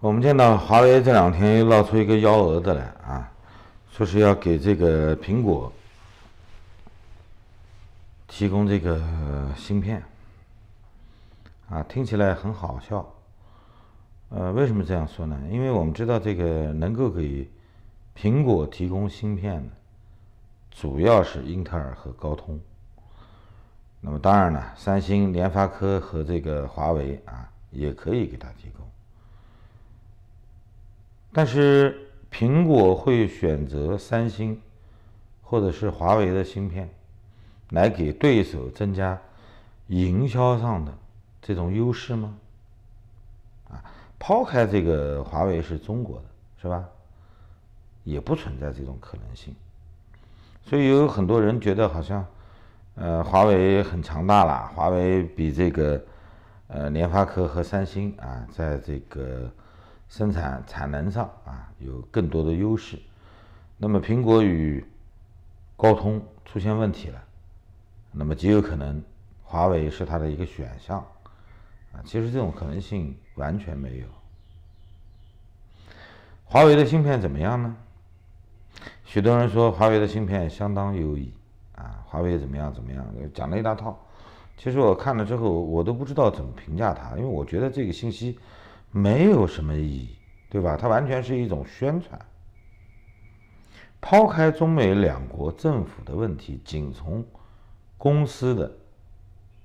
我们见到华为这两天又闹出一个幺蛾子来啊，说是要给这个苹果提供这个芯片，啊，听起来很好笑。呃，为什么这样说呢？因为我们知道这个能够给苹果提供芯片的，主要是英特尔和高通。那么当然了，三星、联发科和这个华为啊，也可以给它提供。但是苹果会选择三星或者是华为的芯片来给对手增加营销上的这种优势吗？啊，抛开这个，华为是中国的，是吧？也不存在这种可能性。所以有很多人觉得好像，呃，华为很强大了，华为比这个，呃，联发科和三星啊，在这个。生产产能上啊有更多的优势，那么苹果与高通出现问题了，那么极有可能华为是它的一个选项，啊，其实这种可能性完全没有。华为的芯片怎么样呢？许多人说华为的芯片相当优异，啊，华为怎么样怎么样，讲了一大套，其实我看了之后我都不知道怎么评价它，因为我觉得这个信息。没有什么意义，对吧？它完全是一种宣传。抛开中美两国政府的问题，仅从公司的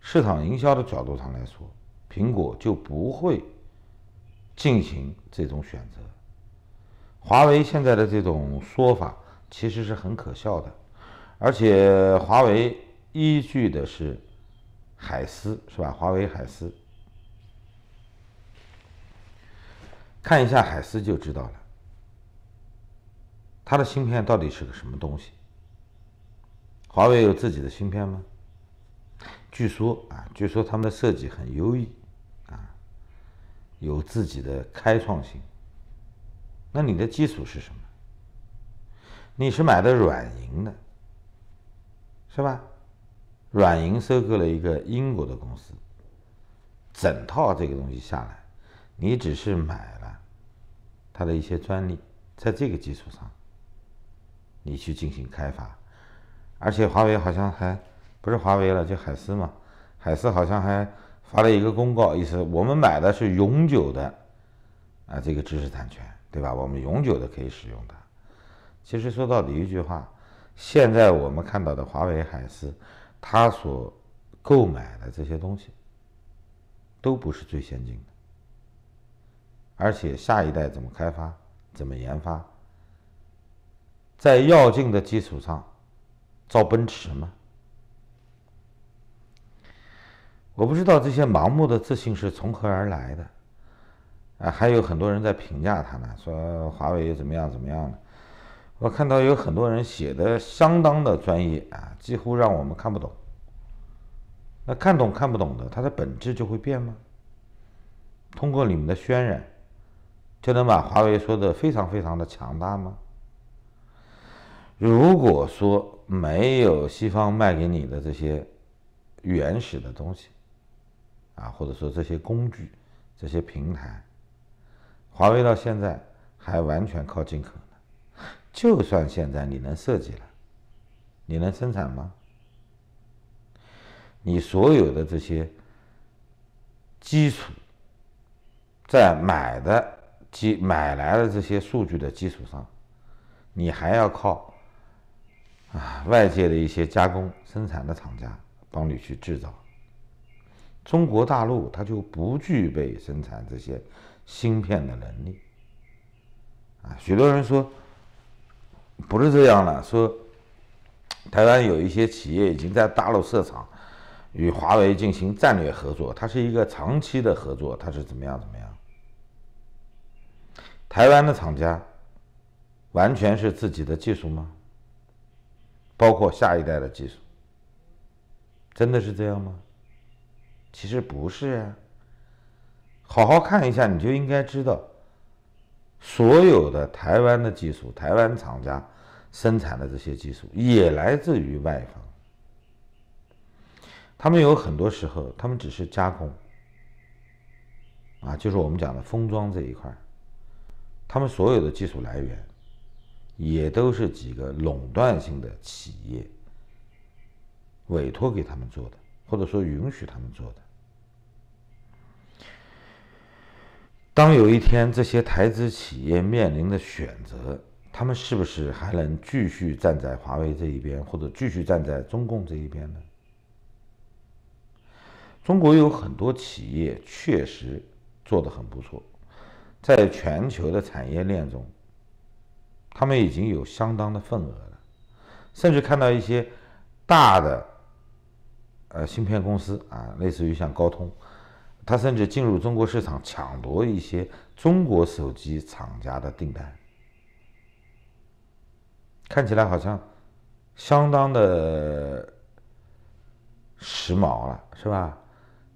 市场营销的角度上来说，苹果就不会进行这种选择。华为现在的这种说法其实是很可笑的，而且华为依据的是海思，是吧？华为海思。看一下海思就知道了，它的芯片到底是个什么东西？华为有自己的芯片吗？据说啊，据说他们的设计很优异，啊，有自己的开创性。那你的基础是什么？你是买的软银的，是吧？软银收购了一个英国的公司，整套这个东西下来。你只是买了它的一些专利，在这个基础上，你去进行开发，而且华为好像还不是华为了，就海思嘛，海思好像还发了一个公告，意思我们买的是永久的啊，这个知识产权，对吧？我们永久的可以使用它。其实说到底一句话，现在我们看到的华为、海思，它所购买的这些东西，都不是最先进的。而且下一代怎么开发？怎么研发？在药镜的基础上造奔驰吗？我不知道这些盲目的自信是从何而来的。啊，还有很多人在评价他呢，说华为怎么样怎么样。我看到有很多人写的相当的专业啊，几乎让我们看不懂。那看懂看不懂的，它的本质就会变吗？通过你们的渲染。就能把华为说的非常非常的强大吗？如果说没有西方卖给你的这些原始的东西，啊，或者说这些工具、这些平台，华为到现在还完全靠进口呢。就算现在你能设计了，你能生产吗？你所有的这些基础，在买的。基买来的这些数据的基础上，你还要靠啊外界的一些加工生产的厂家帮你去制造。中国大陆它就不具备生产这些芯片的能力。啊，许多人说不是这样的，说台湾有一些企业已经在大陆设厂，与华为进行战略合作，它是一个长期的合作，它是怎么样怎么样。台湾的厂家完全是自己的技术吗？包括下一代的技术，真的是这样吗？其实不是呀，好好看一下你就应该知道，所有的台湾的技术，台湾厂家生产的这些技术也来自于外方，他们有很多时候他们只是加工，啊，就是我们讲的封装这一块。他们所有的技术来源，也都是几个垄断性的企业委托给他们做的，或者说允许他们做的。当有一天这些台资企业面临的选择，他们是不是还能继续站在华为这一边，或者继续站在中共这一边呢？中国有很多企业确实做得很不错。在全球的产业链中，他们已经有相当的份额了，甚至看到一些大的呃芯片公司啊，类似于像高通，它甚至进入中国市场抢夺一些中国手机厂家的订单，看起来好像相当的时髦了，是吧？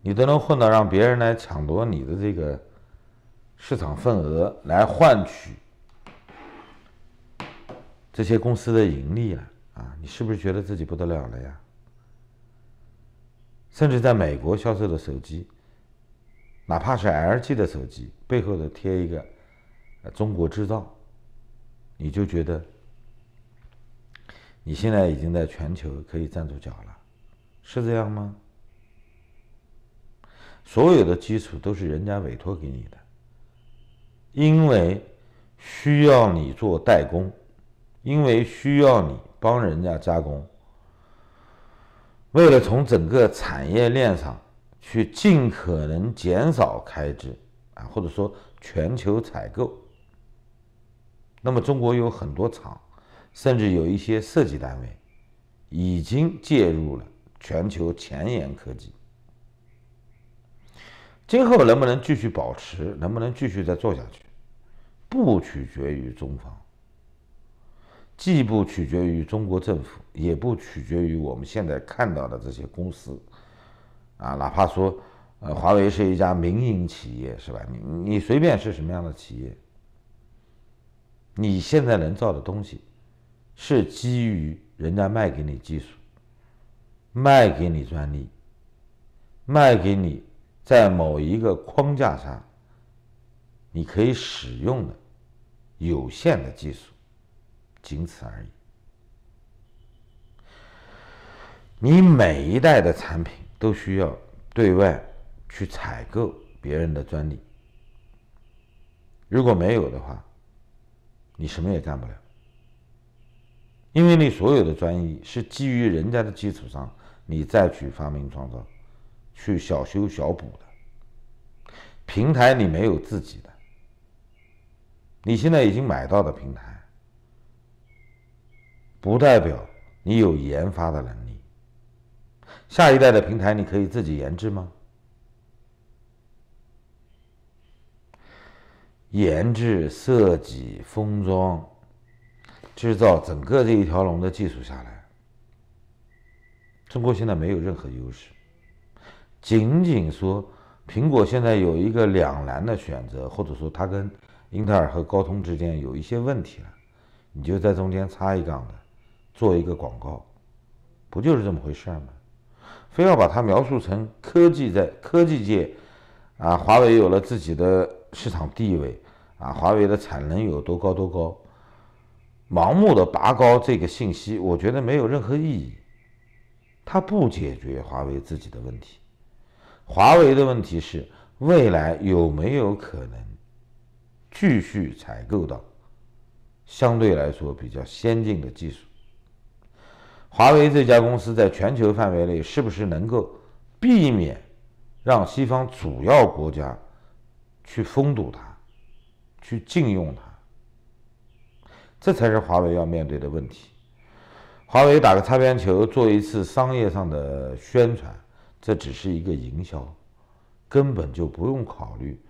你都能混到让别人来抢夺你的这个。市场份额来换取这些公司的盈利啊啊！你是不是觉得自己不得了了呀？甚至在美国销售的手机，哪怕是 LG 的手机，背后的贴一个“中国制造”，你就觉得你现在已经在全球可以站住脚了，是这样吗？所有的基础都是人家委托给你的。因为需要你做代工，因为需要你帮人家加工，为了从整个产业链上去尽可能减少开支啊，或者说全球采购，那么中国有很多厂，甚至有一些设计单位已经介入了全球前沿科技，今后能不能继续保持，能不能继续再做下去？不取决于中方，既不取决于中国政府，也不取决于我们现在看到的这些公司，啊，哪怕说，呃，华为是一家民营企业，是吧？你你随便是什么样的企业，你现在能造的东西，是基于人家卖给你技术，卖给你专利，卖给你在某一个框架上。你可以使用的有限的技术，仅此而已。你每一代的产品都需要对外去采购别人的专利，如果没有的话，你什么也干不了，因为你所有的专利是基于人家的基础上，你再去发明创造，去小修小补的平台，你没有自己的。你现在已经买到的平台，不代表你有研发的能力。下一代的平台，你可以自己研制吗？研制、设计、封装、制造，整个这一条龙的技术下来，中国现在没有任何优势。仅仅说，苹果现在有一个两难的选择，或者说它跟。英特尔和高通之间有一些问题了，你就在中间插一杠子，做一个广告，不就是这么回事儿吗？非要把它描述成科技在科技界，啊，华为有了自己的市场地位，啊，华为的产能有多高多高，盲目的拔高这个信息，我觉得没有任何意义，它不解决华为自己的问题，华为的问题是未来有没有可能？继续采购到相对来说比较先进的技术。华为这家公司在全球范围内是不是能够避免让西方主要国家去封堵它、去禁用它？这才是华为要面对的问题。华为打个擦边球，做一次商业上的宣传，这只是一个营销，根本就不用考虑。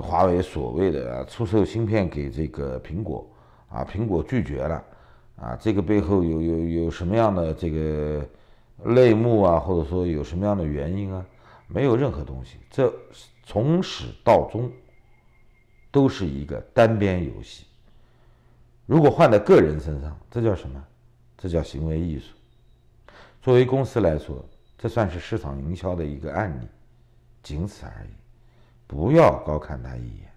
华为所谓的出售芯片给这个苹果，啊，苹果拒绝了，啊，这个背后有有有什么样的这个内幕啊，或者说有什么样的原因啊？没有任何东西，这从始到终都是一个单边游戏。如果换在个人身上，这叫什么？这叫行为艺术。作为公司来说，这算是市场营销的一个案例，仅此而已。不要高看他一眼。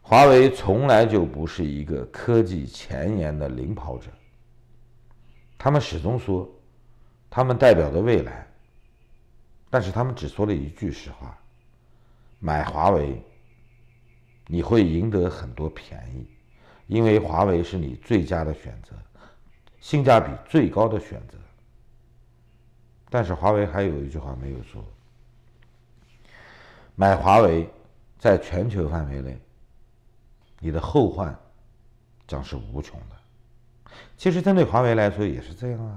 华为从来就不是一个科技前沿的领跑者，他们始终说，他们代表的未来。但是他们只说了一句实话：买华为，你会赢得很多便宜，因为华为是你最佳的选择，性价比最高的选择。但是华为还有一句话没有说。买华为，在全球范围内，你的后患将是无穷的。其实，针对华为来说也是这样啊。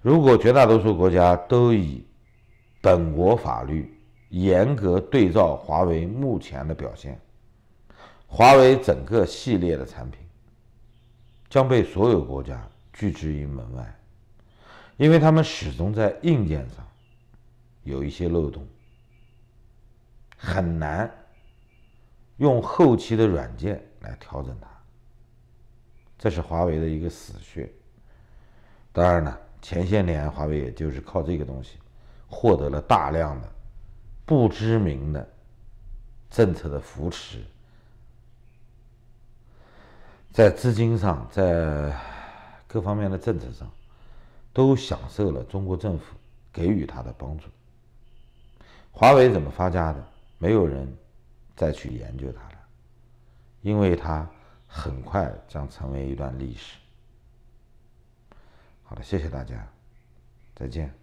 如果绝大多数国家都以本国法律严格对照华为目前的表现，华为整个系列的产品将被所有国家拒之于门外，因为他们始终在硬件上有一些漏洞。很难用后期的软件来调整它，这是华为的一个死穴。当然了，前些年华为也就是靠这个东西获得了大量的不知名的政策的扶持，在资金上，在各方面的政策上都享受了中国政府给予他的帮助。华为怎么发家的？没有人再去研究它了，因为它很快将成为一段历史。好的，谢谢大家，再见。